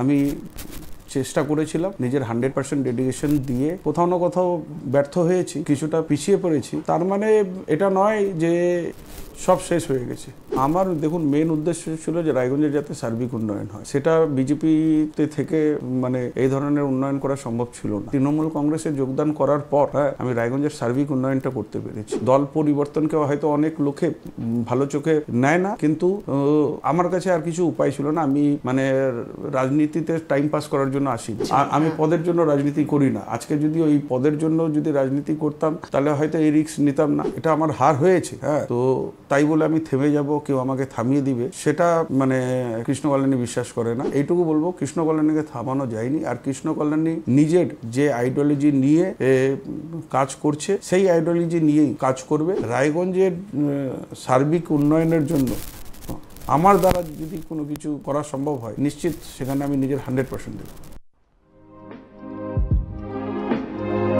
আমি চেষ্টা করেছিলাম নিজের হান্ড্রেড পার্সেন্ট ডেডিকেশন দিয়ে কোথাও না কোথাও ব্যর্থ হয়েছি কিছুটা পিছিয়ে পড়েছি তার মানে এটা নয় যে সব শেষ হয়ে গেছে আমার দেখুন মেন উদ্দেশ্য ছিল যে রায়গঞ্জের যাতে সার্বিক উন্নয়ন হয় সেটা বিজেপিতে থেকে মানে এই ধরনের উন্নয়ন করা সম্ভব ছিল না তৃণমূল কংগ্রেসে যোগদান করার পর হ্যাঁ, আমি রায়গঞ্জের সার্বিক উন্নয়নটা করতে পেরেছি দল পরিবর্তনকে হয়তো অনেক লোকে ভালো চোখে নেয় না কিন্তু আমার কাছে আর কিছু উপায় ছিল না আমি মানে রাজনীতিতে টাইম পাস করার জন্য আসি আচ্ছা। আমি পদের জন্য রাজনীতি করি না আজকে যদি ওই পদের জন্য যদি রাজনীতি করতাম তাহলে হয়তো এই রিক্স নিতাম না এটা আমার হার হয়েছে হ্যাঁ তো তাই বলে আমি থেমে যাবো কেউ আমাকে থামিয়ে দিবে সেটা মানে কৃষ্ণ কল্যাণী বিশ্বাস করে না এইটুকু বলবো কৃষ্ণ কল্যাণীকে থামানো যায়নি আর কৃষ্ণ কল্যাণী নিজের যে আইডিওলজি নিয়ে কাজ করছে সেই আইডিওলজি নিয়েই কাজ করবে রায়গঞ্জের সার্বিক উন্নয়নের জন্য আমার দ্বারা যদি কোনো কিছু করা সম্ভব হয় নিশ্চিত সেখানে আমি নিজের হান্ড্রেড পার্সেন্ট দেবো